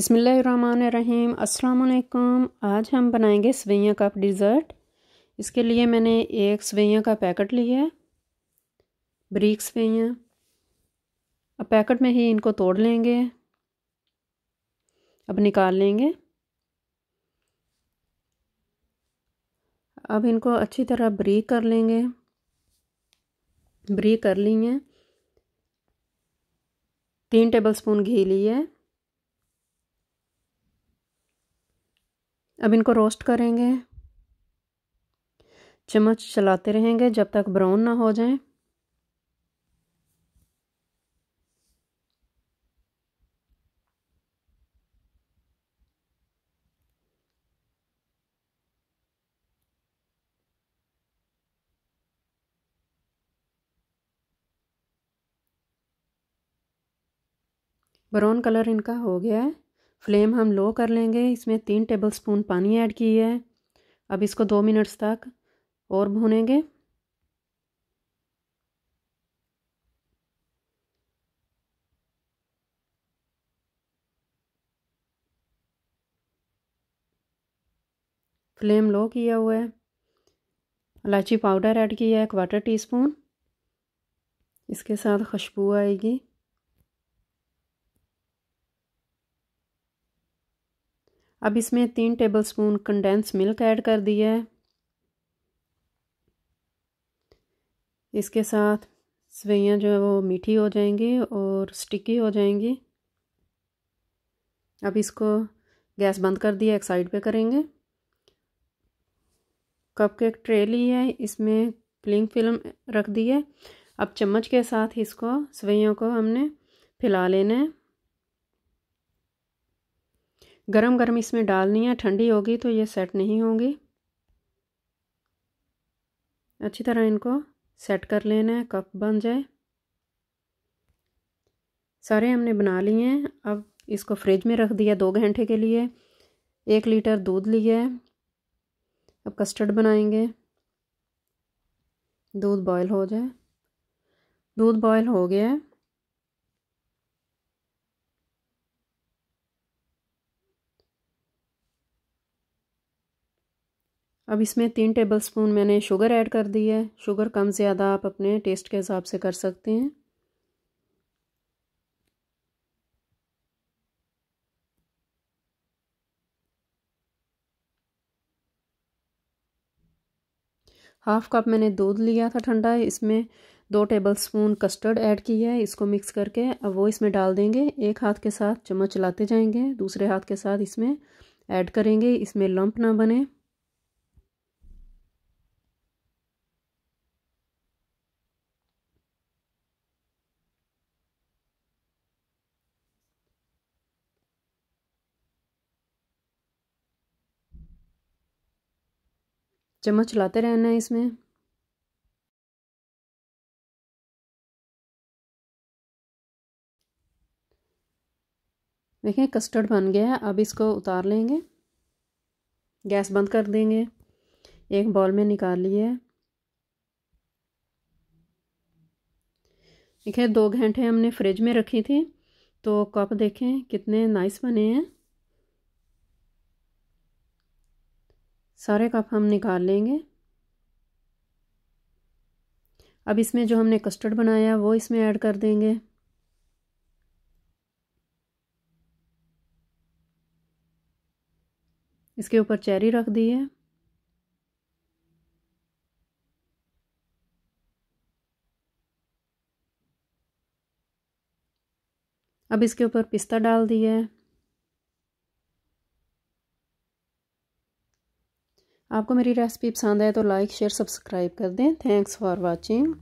बसमीम् अलकुम आज हम बनाएंगे सवैया का डिज़र्ट इसके लिए मैंने एक सवैया का पैकेट लिया है बरीक सवैया अब पैकेट में ही इनको तोड़ लेंगे अब निकाल लेंगे अब इनको अच्छी तरह बरीक कर लेंगे ब्रीक कर ली हैं तीन टेबलस्पून घी लिया है अब इनको रोस्ट करेंगे चम्मच चलाते रहेंगे जब तक ब्राउन ना हो जाए ब्राउन कलर इनका हो गया है फ्लेम हम लो कर लेंगे इसमें तीन टेबल स्पून पानी ऐड की है अब इसको दो मिनट्स तक और भूनेंगे फ्लेम लो किया हुआ है इलायची पाउडर ऐड किया है क्वार्टर टी स्पून इसके साथ खुशबू आएगी अब इसमें तीन टेबलस्पून कंडेंस मिल्क ऐड कर दिया है इसके साथ सवैयाँ जो है वो मीठी हो जाएंगी और स्टिकी हो जाएंगी अब इसको गैस बंद कर दिया एक साइड पे करेंगे कप एक ट्रे ली है इसमें क्लिंग फिल्म रख दी है अब चम्मच के साथ इसको सवैयों को हमने फैला लेना है गरम गरम इसमें डालनी है ठंडी होगी तो ये सेट नहीं होंगी अच्छी तरह इनको सेट कर लेना है कप बन जाए सारे हमने बना लिए हैं अब इसको फ्रिज में रख दिया दो घंटे के लिए एक लीटर दूध लिया है अब कस्टर्ड बनाएंगे दूध बॉयल हो जाए दूध बॉयल हो गया है अब इसमें तीन टेबल स्पून मैंने शुगर ऐड कर दी है शुगर कम ज़्यादा आप अपने टेस्ट के हिसाब से कर सकते हैं हाफ कप मैंने दूध लिया था ठंडा इसमें दो टेबल स्पून कस्टर्ड ऐड किया है इसको मिक्स करके अब वो इसमें डाल देंगे एक हाथ के साथ चम्मच चलाते जाएंगे दूसरे हाथ के साथ इसमें ऐड करेंगे इसमें लंप ना बने चम्मच चलाते रहना है इसमें देखें कस्टर्ड बन गया है अब इसको उतार लेंगे गैस बंद कर देंगे एक बॉल में निकाल लिए देखिए दो घंटे हमने फ्रिज में रखी थी तो कप देखें कितने नाइस बने हैं सारे कप हम निकाल लेंगे अब इसमें जो हमने कस्टर्ड बनाया वो इसमें ऐड कर देंगे इसके ऊपर चेरी रख दी है अब इसके ऊपर पिस्ता डाल दिया है आपको मेरी रेसिपी पसंद आए तो लाइक शेयर सब्सक्राइब कर दें थैंक्स फॉर वॉचिंग